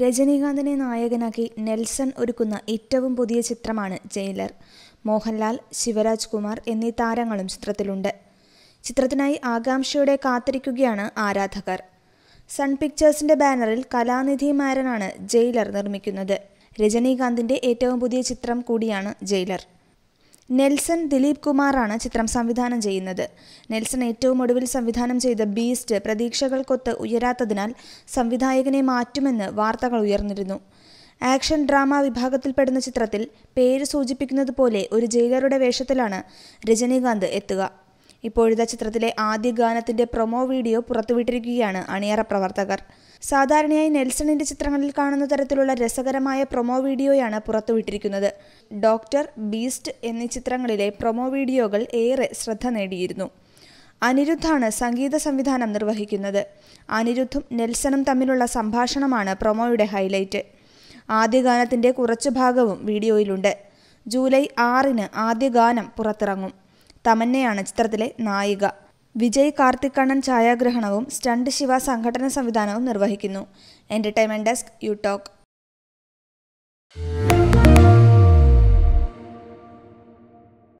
രജനീകാന്തിനെ നായകനാക്കി നെൽസൺ ഒരുക്കുന്ന ഏറ്റവും പുതിയ ചിത്രമാണ് ജയിലർ മോഹൻലാൽ ശിവരാജ് കുമാർ എന്നീ താരങ്ങളും ചിത്രത്തിലുണ്ട് ചിത്രത്തിനായി ആകാംക്ഷയോടെ കാത്തിരിക്കുകയാണ് ആരാധകർ സൺ പിക്ചേഴ്സിന്റെ ബാനറിൽ കലാനിധി മാരനാണ് ജയിലർ നിർമ്മിക്കുന്നത് രജനീകാന്തിന്റെ ഏറ്റവും പുതിയ ചിത്രം കൂടിയാണ് ജയിലർ നെൽസൺ ദിലീപ് കുമാറാണ് ചിത്രം സംവിധാനം ചെയ്യുന്നത് നെൽസൺ ഏറ്റവും ഒടുവിൽ സംവിധാനം ചെയ്ത ബീസ്റ്റ് പ്രതീക്ഷകൾക്കൊത്ത് ഉയരാത്തതിനാൽ സംവിധായകനെ മാറ്റുമെന്ന് വാർത്തകൾ ഉയർന്നിരുന്നു ആക്ഷൻ ഡ്രാമ വിഭാഗത്തിൽപ്പെടുന്ന ചിത്രത്തിൽ പേര് സൂചിപ്പിക്കുന്നത് പോലെ ഒരു ജയിലറുടെ വേഷത്തിലാണ് രജനീകാന്ത് എത്തുക ഇപ്പോഴത്തെ ചിത്രത്തിലെ ആദ്യ ഗാനത്തിന്റെ പ്രൊമോ വീഡിയോ പുറത്തുവിട്ടിരിക്കുകയാണ് അണിയറ പ്രവർത്തകർ സാധാരണയായി നെൽസണിന്റെ ചിത്രങ്ങളിൽ കാണുന്ന തരത്തിലുള്ള രസകരമായ പ്രൊമോ വീഡിയോയാണ് പുറത്തുവിട്ടിരിക്കുന്നത് ഡോക്ടർ ബീസ്റ്റ് എന്നീ ചിത്രങ്ങളിലെ പ്രൊമോ വീഡിയോകൾ ഏറെ ശ്രദ്ധ നേടിയിരുന്നു അനിരുദ്ധാണ് സംഗീത സംവിധാനം നിർവഹിക്കുന്നത് അനിരുദ്ധും നെൽസണും തമ്മിലുള്ള സംഭാഷണമാണ് പ്രൊമോയുടെ ഹൈലൈറ്റ് ആദ്യ ഗാനത്തിൻ്റെ കുറച്ചു ഭാഗവും വീഡിയോയിലുണ്ട് ജൂലൈ ആറിന് ആദ്യ ഗാനം പുറത്തിറങ്ങും തമന്നയാണ് ചിത്രത്തിലെ നായിക വിജയ് കാർത്തികണ്ണൻ ഛായാഗ്രഹണവും സ്റ്റണ്ട് ശിവ സംഘടന സംവിധാനവും നിർവഹിക്കുന്നു എൻ്റർടൈൻമെൻറ് ഡെസ്ക് യു ടോക്ക്